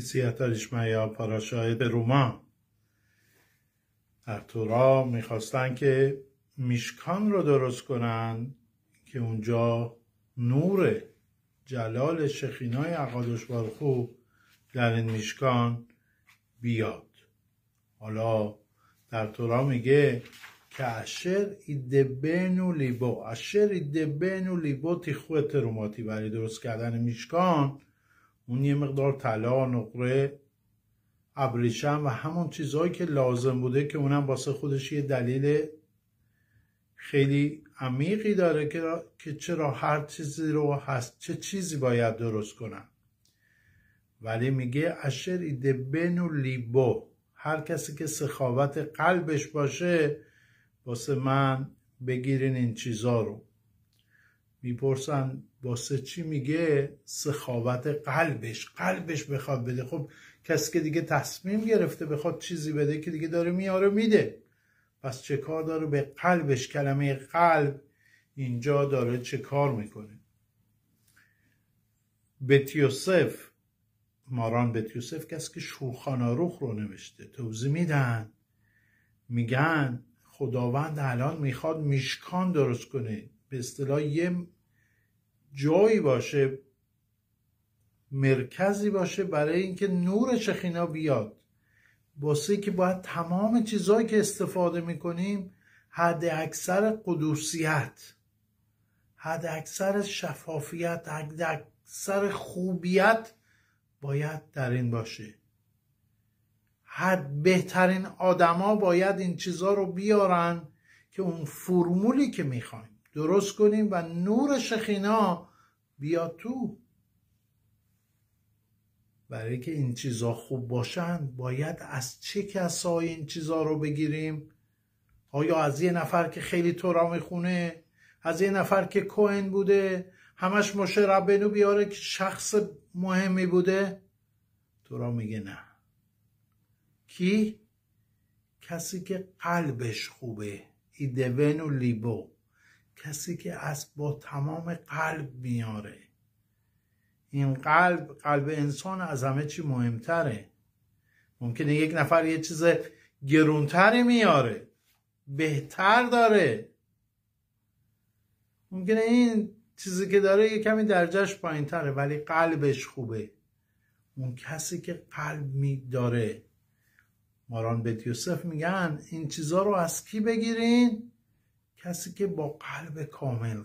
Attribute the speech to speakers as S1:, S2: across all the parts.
S1: Hissiyata Ishmael پاراشای روما تورا میخواستن که میشکان رو درست کنن که اونجا نور جلال شخینای عقادش خوب در این میشکان بیاد حالا در تورا میگه که اشر ایده بین لیبو اشر ایده بین لیبو تیخوه تروماتی برای درست کردن میشکان اون یه مقدار طلا نقره ابریشم و همون چیزهایی که لازم بوده که اونم واسه خودش یه دلیل خیلی عمیقی داره که, که چرا هر چیزی رو هست چه چیزی باید درست کنم ولی میگه اشر ایده بنو لیبو هر کسی که سخاوت قلبش باشه واسه من بگیرین این چیزا رو میپرسن باسه چی میگه سخاوت قلبش قلبش بخواد بده خب کسی که دیگه تصمیم گرفته بخواد چیزی بده که دیگه داره میاره میده پس چه کار داره به قلبش کلمه قلب اینجا داره چه کار میکنه بتیوسف یوسف ماران بتیوسف یوسف کسی که شوخاناروخ رو نوشته توضیح میدن میگن خداوند الان میخواد میشکان درست کنه به اصطلاح یه جایی باشه مرکزی باشه برای اینکه نور شخینا بیاد واسه که باید تمام چیزهایی که استفاده میکنیم حد اکثر قدوسیت حد اکثر شفافیت حد اکثر خوبیت باید در این باشه حد بهترین آدما باید این چیزها رو بیارن که اون فرمولی که میخوایم درست کنیم و نور شخینا بیا تو برای که این چیزا خوب باشن باید از چه کسایی این چیزا رو بگیریم آیا از یه نفر که خیلی تورا میخونه از یه نفر که کوهن بوده همش مشه ربنو بیاره که شخص مهمی بوده تورا میگه نه کی؟ کسی که قلبش خوبه ایدونو لیبو کسی که از با تمام قلب میاره این قلب قلب انسان از همه چی مهمتره ممکنه یک نفر یه چیز گرونتری میاره بهتر داره ممکنه این چیزی که داره یه کمی درجهش پایین تره ولی قلبش خوبه اون کسی که قلب می داره ماران بیت یوسف میگن این چیزا رو از کی بگیرین کسی که با قلب کامل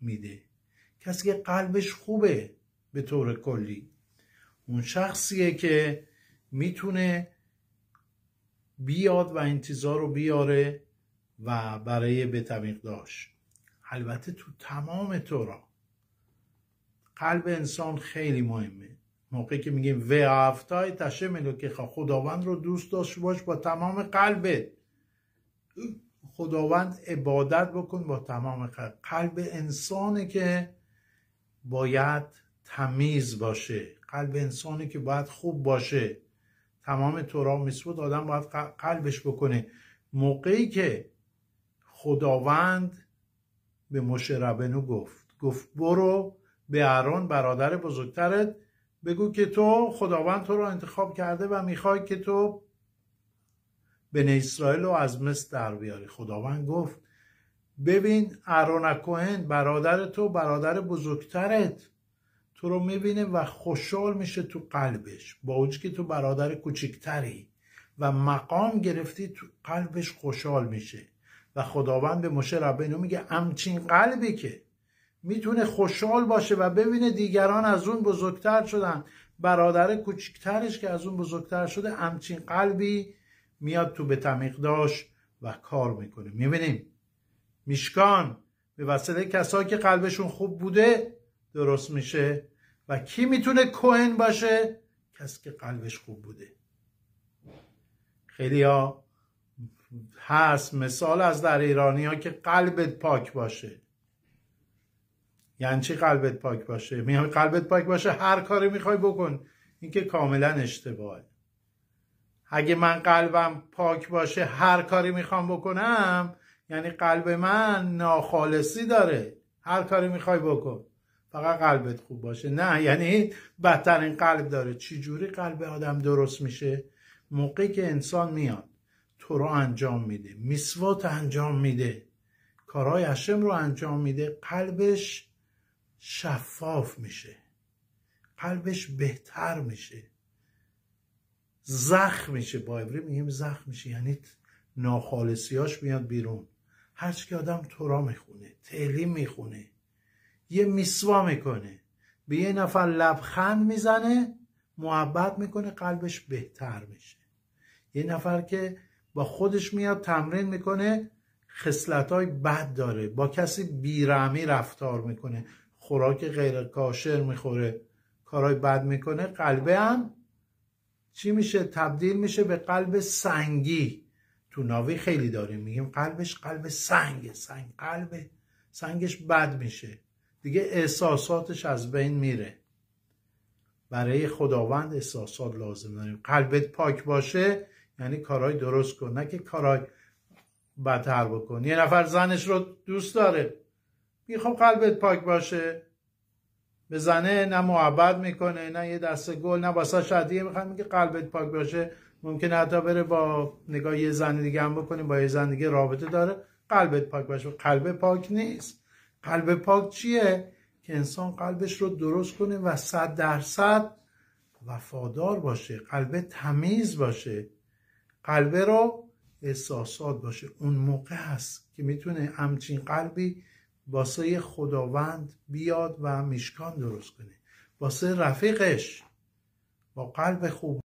S1: میده کسی که قلبش خوبه به طور کلی اون شخصیه که میتونه بیاد و انتظار رو بیاره و برای به طبیق داشت البته تو تمام طورا قلب انسان خیلی مهمه موقعی که میگیم و هفتای تشه که خداوند رو دوست داشت باش با تمام قلبت خداوند عبادت بکن با تمام قلب قلب انسانه که باید تمیز باشه قلب انسانی که باید خوب باشه تمام تورا میسود آدم باید قلبش بکنه موقعی که خداوند به ربنو گفت گفت برو به ارون برادر بزرگترت بگو که تو خداوند تو رو انتخاب کرده و میخوای که تو بن اسرائیل رو از مصر در بیاری خداوند گفت ببین ارونکوهن برادر تو برادر بزرگترت تو رو میبینه و خوشحال میشه تو قلبش با اونچه که تو برادر کوچکتری و مقام گرفتی تو قلبش خوشحال میشه و خداوند به مشه ربینو میگه همچین قلبی که میتونه خوشحال باشه و ببینه دیگران از اون بزرگتر شدن برادر کوچکترش که از اون بزرگتر شده همچین قلبی میاد تو به داشت و کار میکنه میبینیم میشکان به وسیله کسایی که قلبشون خوب بوده درست میشه و کی میتونه کوهن باشه کسی که قلبش خوب بوده خیلی ها هست مثال از در ایرانی ها که قلبت پاک باشه یعنی چی قلبت پاک باشه میان قلبت پاک باشه هر کاری میخوای بکن این که کاملا اشتباهه اگه من قلبم پاک باشه هر کاری میخوام بکنم یعنی قلب من ناخالصی داره هر کاری میخوای بکن فقط قلبت خوب باشه نه یعنی بدترین قلب داره جوری قلب آدم درست میشه موقعی که انسان میاد تو رو انجام میده میسوات انجام میده کارهای اشم رو انجام میده قلبش شفاف میشه قلبش بهتر میشه زخم میشه با عبری میگیم زخم میشه یعنی ناخالصیاش میاد بیرون هرچی که آدم تورا میخونه تعلیم میخونه یه میسوا میکنه به یه نفر لبخند میزنه محبت میکنه قلبش بهتر میشه یه نفر که با خودش میاد تمرین میکنه خسلت های بد داره با کسی بیرامی رفتار میکنه خوراک غیر کاشر میخوره کارهای بد میکنه قلبه هم چی میشه تبدیل میشه به قلب سنگی تو ناوی خیلی داریم میگیم قلبش قلب سنگه سنگ قلب سنگش بد میشه دیگه احساساتش از بین میره برای خداوند احساسات لازم داریم قلبت پاک باشه یعنی کارهای درست کن نه که کارهای بدتر بکن یه نفر زنش رو دوست داره میخوام خب قلبت پاک باشه به زنه نه محبت میکنه نه یه دست گل نه واسه شدیه میخوام میگه قلبت پاک باشه ممکنه حتی بره با نگاه یه زن دیگه هم بکنه با یه زن دیگه رابطه داره قلبت پاک باشه قلب پاک نیست قلب پاک چیه که انسان قلبش رو درست کنه و صد درصد وفادار باشه قلب تمیز باشه قلبه رو احساسات باشه اون موقع هست که میتونه همچین قلبی واسه خداوند بیاد و مشکان درست کنه واسه رفیقش با قلب خوب